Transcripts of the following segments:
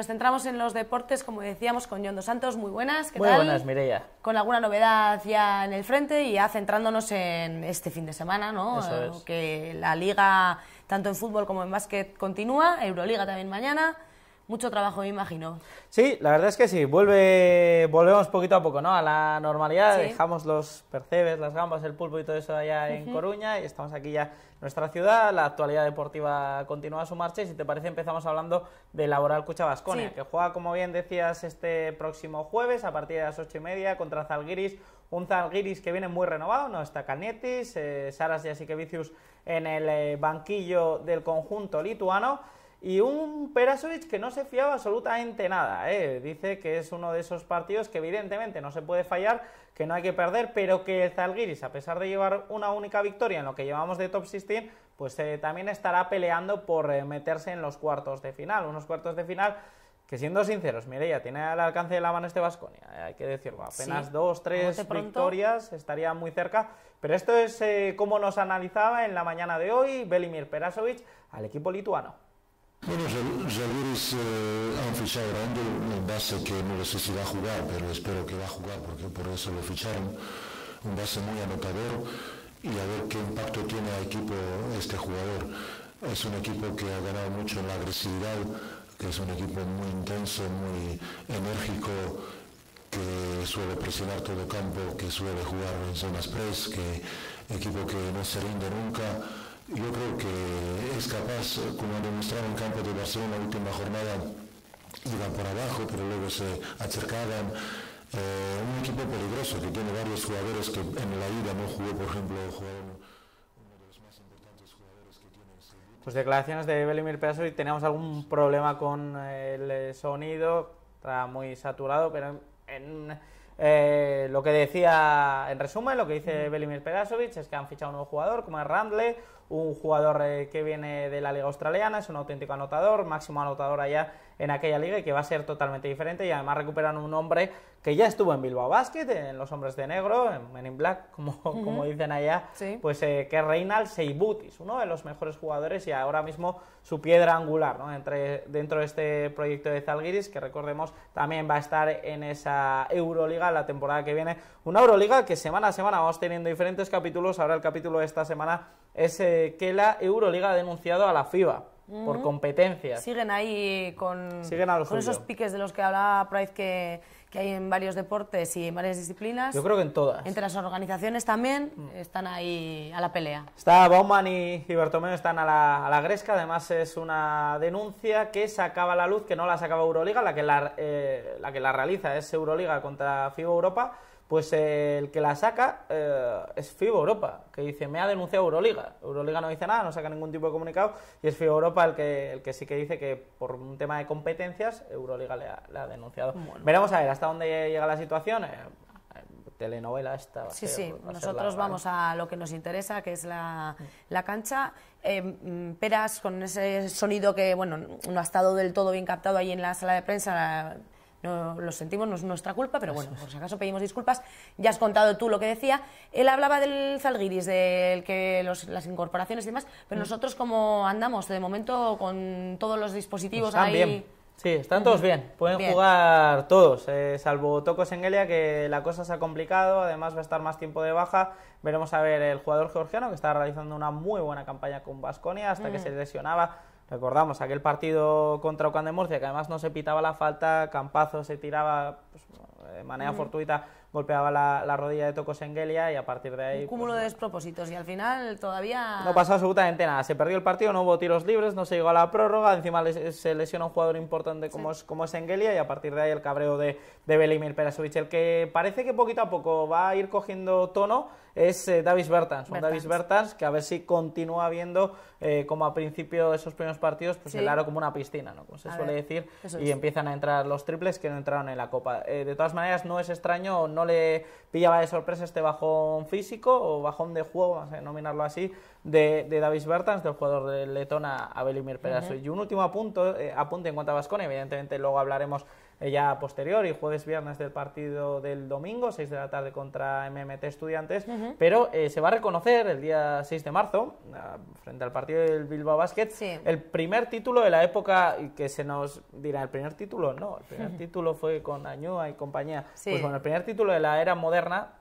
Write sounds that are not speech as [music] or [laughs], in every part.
nos centramos en los deportes, como decíamos, con John Dos Santos. Muy buenas, ¿qué Muy buenas, Mireia. Con alguna novedad ya en el frente y ya centrándonos en este fin de semana, ¿no? Eh, que la liga, tanto en fútbol como en básquet, continúa. Euroliga también mañana mucho trabajo, me imagino. Sí, la verdad es que sí. Vuelve, volvemos poquito a poco, ¿no? A la normalidad. Dejamos los percebes, las gambas, el pulpo y todo eso allá en Coruña y estamos aquí ya en nuestra ciudad. La actualidad deportiva continúa su marcha y si te parece empezamos hablando de Laboral Cuchabasconia, que juega, como bien decías, este próximo jueves a partir de las ocho y media contra Zalgiris... un Zalgiris que viene muy renovado, no está Canetis, eh, Saras y Asikevicius en el eh, banquillo del conjunto lituano. Y un Perasovic que no se fiaba absolutamente nada. ¿eh? Dice que es uno de esos partidos que evidentemente no se puede fallar, que no hay que perder, pero que el Zalgiris, a pesar de llevar una única victoria en lo que llevamos de top 16, pues eh, también estará peleando por eh, meterse en los cuartos de final. Unos cuartos de final que siendo sinceros, ya tiene al alcance de la mano este Vasconia, hay que decirlo, apenas dos, tres victorias, estaría muy cerca, pero esto es como nos analizaba en la mañana de hoy Belimir Perasovic al equipo lituano. Bueno, Javieris eh, ha fichado grande, un base que no lo sé si va a jugar, pero espero que va a jugar porque por eso lo ficharon, un base muy anotador y a ver qué impacto tiene al equipo este jugador. Es un equipo que ha ganado mucho en la agresividad, que es un equipo muy intenso, muy enérgico, que suele presionar todo campo, que suele jugar en zonas press, que equipo que no se rinde nunca yo creo que es capaz, eh, como ha demostrado en campo de Barcelona la última jornada, iban por abajo, pero luego se acercaban. Eh, un equipo peligroso que tiene varios jugadores que en la ida no jugó, por ejemplo, jugaron uno de los más importantes jugadores que tiene Pues declaraciones de Belimir Pedasovic. teníamos algún problema con el eh, sonido, estaba muy saturado, pero en, lo que decía, en resumen, lo que dice Belimir Pedasovic es que han fichado un nuevo jugador, como es Ramble, un jugador eh, que viene de la liga australiana, es un auténtico anotador, máximo anotador allá en aquella liga y que va a ser totalmente diferente y además recuperan un hombre que ya estuvo en Bilbao Basket, en Los Hombres de Negro, en Men in Black, como, [laughs] dicen allá, pues eh, que es Reinald Seibutis, uno de los mejores jugadores y ahora mismo su piedra angular Entre, dentro de este proyecto de Zalgiris, que recordemos también va a estar en esa Euroliga la temporada que viene. Una Euroliga que semana a semana vamos teniendo diferentes capítulos, ahora el capítulo de esta semana es eh, que la Euroliga ha denunciado a la FIBA por competencias. Siguen ahí con, esos piques de los que hablaba Price que, hay en varios deportes y en varias disciplinas. Yo creo que en todas. Entre las organizaciones también mm. están ahí a la pelea. Está Bauman y, y están a la, a gresca. Además es una denuncia que sacaba la luz, que no la sacaba Euroliga, la que la, eh, la, que la realiza es Euroliga contra FIBA Europa pues el que la saca eh, es FIBO Europa, que dice, me ha denunciado Euroliga. Euroliga no dice nada, no saca ningún tipo de comunicado, y es FIBO Europa el que, el que sí que dice que por un tema de competencias, Euroliga le ha, denunciado. Veremos a ver hasta dónde llega la situación. Eh, eh, telenovela esta. sí, sí, nosotros vamos a lo que nos interesa, que es la, cancha. Mm, peras, con ese sonido que, bueno, no ha estado del todo bien captado ahí en la sala de prensa, no lo sentimos, no es nuestra culpa, pero bueno, por si acaso pedimos disculpas. Ya has contado tú lo que decía. Él hablaba del Zalgiris, del que los, las incorporaciones y demás, pero mm. nosotros como andamos de momento con todos los dispositivos Están Bien. Sí, están todos bien, pueden jugar todos, eh, salvo Tocos en que la cosa se ha complicado, además va a estar más tiempo de baja. Veremos a ver el jugador georgiano, que está realizando una muy buena campaña con Vasconia hasta que mm. se lesionaba Recordamos aquel partido contra Ocán de Murcia, que además no se pitaba la falta, Campazo se tiraba pues, de manera fortuita, golpeaba la, rodilla de Tocos Engelia y a partir de ahí... Un pues, cúmulo de despropósitos y al final todavía... No pasó absolutamente nada, se perdió el partido, no hubo tiros libres, no se llegó a la prórroga, encima se lesiona un jugador importante como, es, como es Engelia y a partir de ahí el cabreo de, de Belimir Perasovic, el que parece que poquito a poco va a ir cogiendo tono es eh, Davis Bertans, un Davis Bertans que a ver si continúa viendo eh, como a principio de esos primeros partidos, pues el aro como una piscina, ¿no? Como se suele decir, y empiezan a entrar los triples que no entraron en la Copa. Eh, de todas maneras, no es extraño, no le pillaba de sorpresa este bajón físico o bajón de juego, vamos a denominarlo así, de, Davis Bertans, del jugador de Letona a Belimir Y un último apunte en cuanto a Vasconi, evidentemente luego hablaremos ya posterior y jueves viernes del partido del domingo, 6 de la tarde contra MMT Estudiantes, pero eh, se va a reconocer el día 6 de marzo, ah, frente al partido del Bilbao Basket, el primer título de la época que se nos dirá, el primer título no, el primer [laughs] título fue con Añua y compañía, pues bueno, el primer título de la era moderna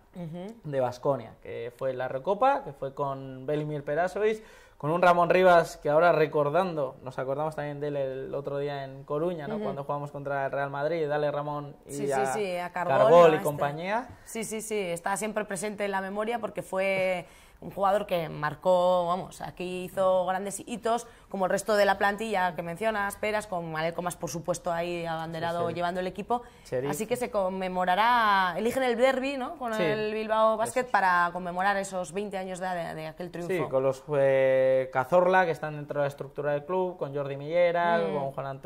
de Basconia, que fue la Recopa, que fue con Belimir Perasovic, con un Ramón Rivas que ahora recordando, nos acordamos también de él el otro día en Coruña, ¿no? Cuando jugamos contra el Real Madrid, dale Ramón y sí, a, sí, a y este. compañía. Sí, sí, sí, está siempre presente en la memoria porque fue un jugador que marcó, vamos, aquí hizo grandes hitos, como el resto de la plantilla que mencionas, Peras, con Alecomas, más por supuesto, ahí abanderado llevando el equipo. Así que se conmemorará, eligen el derby, ¿no? Con el Bilbao Basket para conmemorar esos 20 años de, de, aquel triunfo. Sí, con los eh, Cazorla, que están dentro de la estructura del club, con Jordi Millera, mm. con Juan,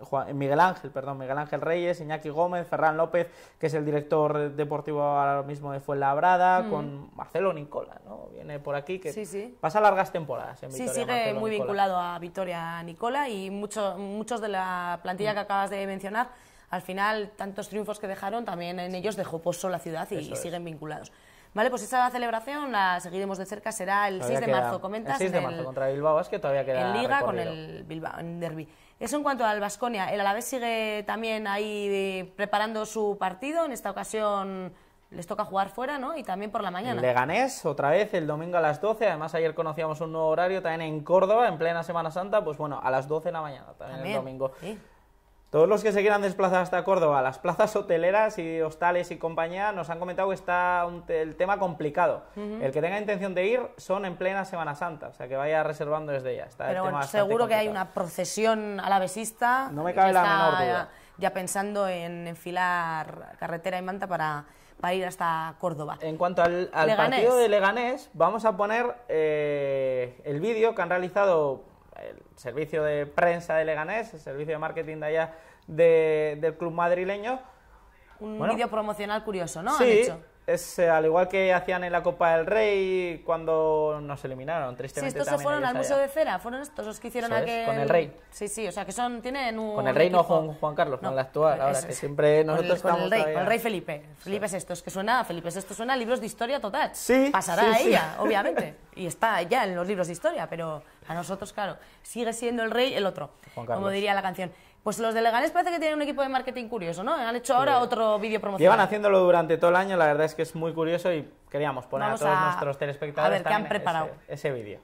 Juan, eh, Miguel Ángel, perdón, Miguel Ángel Reyes, Iñaki Gómez, Ferran López, que es el director deportivo ahora mismo de Fuenlabrada, mm. con Marcelo Nicola, ¿no? Viene por aquí que pasa largas temporadas en Sí, sigue muy vinculado a Vitoria Nicola y muchos muchos de la plantilla mm. que acabas de mencionar, al final tantos triunfos que dejaron, también en ellos dejó poso la ciudad y, siguen vinculados. Vale, pues esa celebración la seguiremos de cerca, será el 6 de marzo, comentas. El 6 de marzo contra Bilbao, es que todavía queda. En Liga con el Bilbao, en Derby. Eso en cuanto al Vasconia. El Alavés sigue también ahí preparando su partido, en esta ocasión les toca jugar fuera, ¿no? Y también por la mañana. Leganés, otra vez, el domingo a las 12. Además, ayer conocíamos un nuevo horario también en Córdoba, en plena Semana Santa. Pues bueno, a las 12 de la mañana también, el domingo. Todos los que se quieran desplazar hasta Córdoba, las plazas hoteleras y hostales y compañía, nos han comentado que está el tema complicado. El que tenga intención de ir son en plena Semana Santa, o sea que vaya reservando desde ya. Pero seguro que hay una procesión alavesista. No me cabe la menor duda. ya pensando en enfilar carretera y manta para ir hasta Córdoba. En cuanto al, partido de Leganés, vamos a poner eh, el vídeo que han realizado el servicio de prensa de Leganés, el servicio de marketing de allá del club madrileño. Un vídeo promocional curioso, ¿no? Sí, es eh, al igual que hacían en la Copa del Rey cuando nos eliminaron, tristemente. Sí, estos se fueron al Museo de Cera, fueron estos los que hicieron es, Con el Rey. Sí, sí, o sea que son, tienen un... Con el Rey, no con Juan Carlos, no, con el actual, ahora que siempre nosotros estamos con el Rey, con el Rey Felipe. Felipe es esto, es que suena, Felipe es estos, suena a libros de historia total. Sí. Pasará a ella, obviamente. Y está ya en los libros de historia, pero a nosotros, claro, sigue siendo el Rey el otro, Carlos. como diría la canción. Pues los de Leganés parece que tienen un equipo de marketing curioso, ¿no? Han hecho ahora otro vídeo promocional. Llevan haciéndolo durante todo el año, la verdad es que es muy curioso y queríamos poner a todos nuestros telespectadores a ver, ¿qué han preparado? ese, vídeo.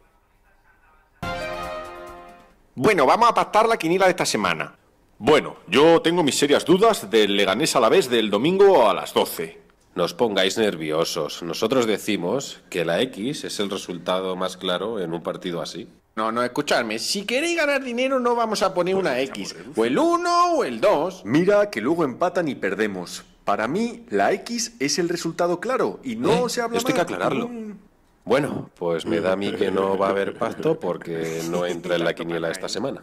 Bueno, vamos a pactar la quinila de esta semana. Bueno, yo tengo mis serias dudas del Leganés a la vez del domingo a las 12. Nos pongáis nerviosos. Nosotros decimos que la X es el resultado más claro en un partido así. No, no, escuchadme. Si queréis ganar dinero, no vamos a poner una X. O el 1 o el 2. Mira que luego empatan y perdemos. Para mí, la X es el resultado claro y no ¿Eh? se habla Esto hay que aclararlo. Mm. Bueno, pues me da a mí que no va a haber pacto porque no [laughs] entra en la quiniela esta semana.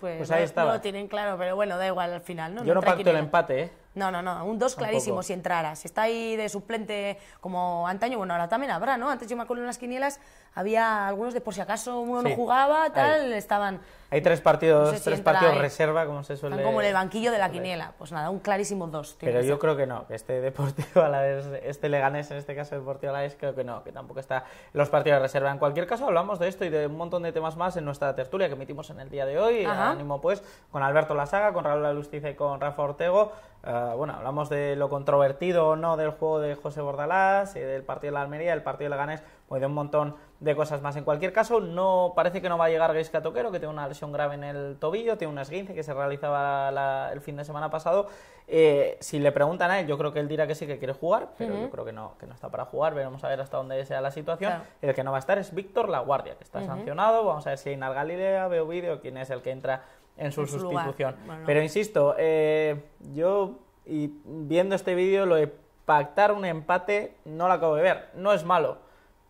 Pues, pues ahí está. No lo tienen claro, pero bueno, da igual al final, ¿no? Yo no, no pacto el empate, ¿eh? No, no, no, un 2 clarísimo si entrara. Si está ahí de suplente como antaño, bueno, ahora también habrá, ¿no? Antes yo me acuerdo en las quinielas había algunos de por si acaso uno no jugaba, tal, estaban... Hay tres partidos, tres partidos reserva, como se suele... Están como en el banquillo de la quiniela. Pues nada, un clarísimo 2. Pero yo creo que no, que este [laughs] Deportivo vez, este Leganés, en este caso Deportivo Alavés, creo que no, que tampoco está los partidos de reserva. En cualquier caso, hablamos de esto y de un montón de temas más en nuestra tertulia que emitimos en el día de hoy. Ánimo, pues, con Alberto Lasaga, con Raúl Alustiza y con Rafa Ortego. Ah, bueno, hablamos de lo controvertido o no del juego de José Bordalás, del partido de la Almería, del partido de Leganés, pues de un montón de cosas más. En cualquier caso, no parece que no va a llegar Gaisca Toquero, que tiene una lesión grave en el tobillo, tiene una esguince que se realizaba el fin de semana pasado. Eh, si le preguntan a él, yo creo que él dirá que sí que quiere jugar, pero yo creo que no, que no está para jugar, veremos a ver hasta dónde sea la situación. El que no va a estar es Víctor La Guardia, que está sancionado, vamos a ver si hay nalgalidea, Galilea, veo vídeo, quién es el que entra en su, sustitución. Pero insisto, eh, yo y viendo este vídeo lo de pactar un empate no lo acabo de ver. No es malo,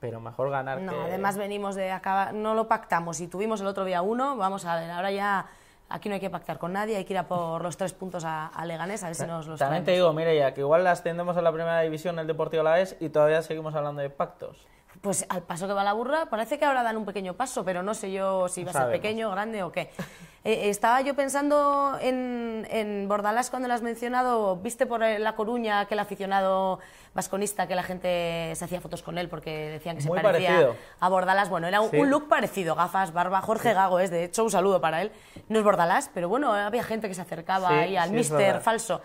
pero mejor ganar. No, además venimos de acabar, no lo pactamos. y tuvimos el otro día uno, vamos a ver, ahora ya aquí no hay que pactar con nadie, hay que ir a por los tres puntos a, Leganés, a ver si nos los También te digo, mire ya, que igual ascendemos a la primera división el Deportivo vez y todavía seguimos hablando de pactos pues al paso que va la burra, parece que ahora dan un pequeño paso, pero no sé yo si va a ser pequeño, grande o qué. Eh, eh, estaba yo pensando en, Bordalás cuando lo has mencionado, viste por eh, La Coruña que el aficionado vasconista, que la gente se hacía fotos con él porque decían que se parecía a Bordalás. Bueno, era un, look parecido, gafas, barba, Jorge Gago es, de hecho, un saludo para él. No es Bordalás, pero bueno, había gente que se acercaba ahí al mister falso.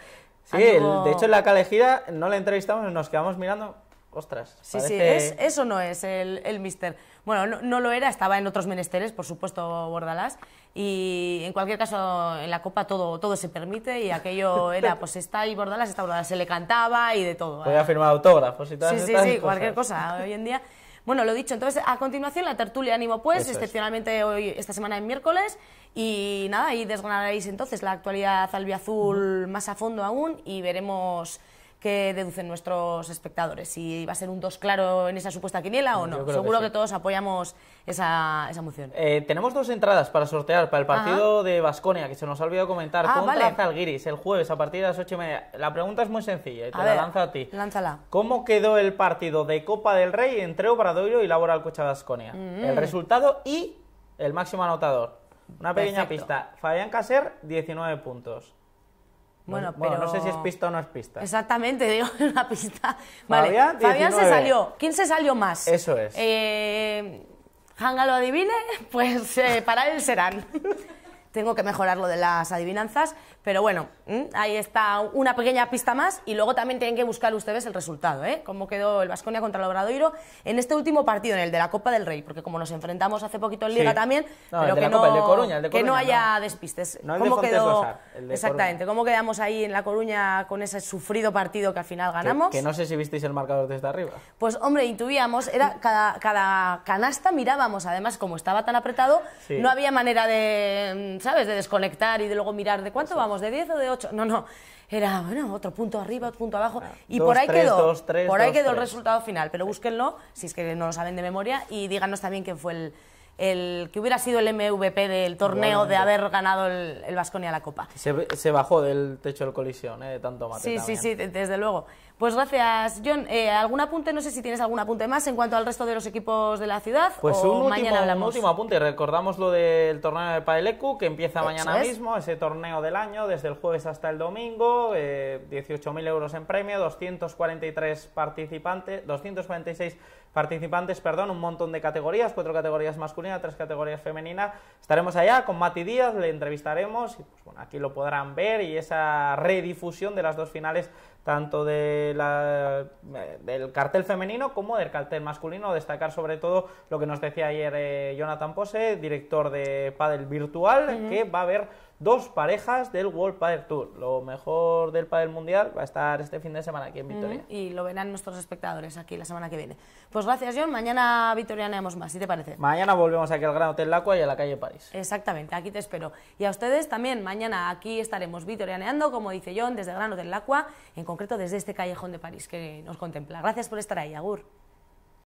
Sí, de hecho en la calejida no le entrevistamos, nos quedamos mirando, ostras. Sí, parece... sí, eso no es el, el mister. Bueno, no, lo era, estaba en otros menesteres, por supuesto, Bordalás. Y en cualquier caso, en la Copa todo, todo se permite y aquello [laughs] era, pues está ahí Bordalas, está Bordalás, se le cantaba y de todo. Podía ¿eh? firmar autógrafos y tal. Sí, sí, sí, cualquier cosa. Hoy en día. Bueno, lo dicho, entonces a continuación la tertulia Ánimo Pues, excepcionalmente hoy, esta semana en miércoles. Y nada, ahí desgranaréis entonces la actualidad albiazul más a fondo aún y veremos que deducen nuestros espectadores, si va a ser un dos claro en esa supuesta quiniela o no. Seguro que, todos apoyamos esa, esa moción. Eh, tenemos dos entradas para sortear para el partido de Basconia, que se nos ha olvidado comentar, ah, contra el Giris el jueves a partir de las 8 y media. La pregunta es muy sencilla, y te la lanzo a ti. Lánzala. ¿Cómo quedó el partido de Copa del Rey entre Obradoiro y Laboral Cocha Basconia? Mm. El resultado y el máximo anotador. Una pequeña pista. Fabián Caser, 19 puntos. Bueno, bueno, pero... no sé si es pista o no es pista. Exactamente, [laughs] digo, una pista. Vale, Fabián, se salió. ¿Quién se salió más? Eso es. Eh, Hanga lo adivine, [laughs] pues eh, para él serán. [laughs] Tengo que mejorar lo de las adivinanzas, pero bueno, ¿Mm? Ahí está una pequeña pista más y luego también tienen que buscar ustedes el resultado, ¿eh? Cómo quedó el Vasconia contra el Obradoiro en este último partido, en el de la Copa del Rey, porque como nos enfrentamos hace poquito en Liga también, pero que, no, que no haya despistes. ¿Cómo quedó exactamente? ¿Cómo quedamos ahí en la Coruña con ese sufrido partido que al final ganamos? Que, no sé si visteis el marcador desde arriba. Pues hombre, intuíamos, era cada, canasta mirábamos, además como estaba tan apretado, no había manera de, ¿sabes? De desconectar y de luego mirar de cuánto vamos, de 10 o de no, no. Era, bueno, otro punto arriba, otro punto abajo. y por ahí quedó. por ahí quedó el resultado final. Pero búsquenlo, si es que no lo saben de memoria, y díganos también quién fue el, el que hubiera sido el MVP del torneo de haber ganado el, Vasconia la Copa. Se, bajó del techo del colisión, ¿eh? de tanto mate. Sí, sí, sí, desde luego. Pues gracias, John. Eh, ¿Algún apunte? No sé si tienes algún apunte más en cuanto al resto de los equipos de la ciudad. Pues un, último, último apunte. Recordamos lo del torneo de Paelecu, que empieza mañana mismo, ese torneo del año, desde el jueves hasta el domingo. Eh, 18.000 euros en premio, 243 participantes, 246 participantes, perdón, un montón de categorías, cuatro categorías masculinas a tres categorías femeninas. Estaremos allá con Mati Díaz, le entrevistaremos y pues bueno, aquí lo podrán ver y esa redifusión de las dos finales tanto de la, eh, del cartel femenino como del cartel masculino. Destacar sobre todo lo que nos decía ayer eh, Jonathan Pose, director de Padel Virtual, que va a haber dos parejas del World Padel Tour. Lo mejor del Padel Mundial va a estar este fin de semana aquí en Vitoria. Y lo verán nuestros espectadores aquí la semana que viene. Pues gracias, John. Mañana vitorianemos más, si te parece. Mañana volvemos aquí al Gran Hotel Lacua y a la calle París. Exactamente, aquí te espero. Y a ustedes también, mañana aquí estaremos vitorianeando, como dice John, desde el Gran Hotel Lacua, concreto desde este callejón de París que nos contempla. Gracias por estar ahí, Agur.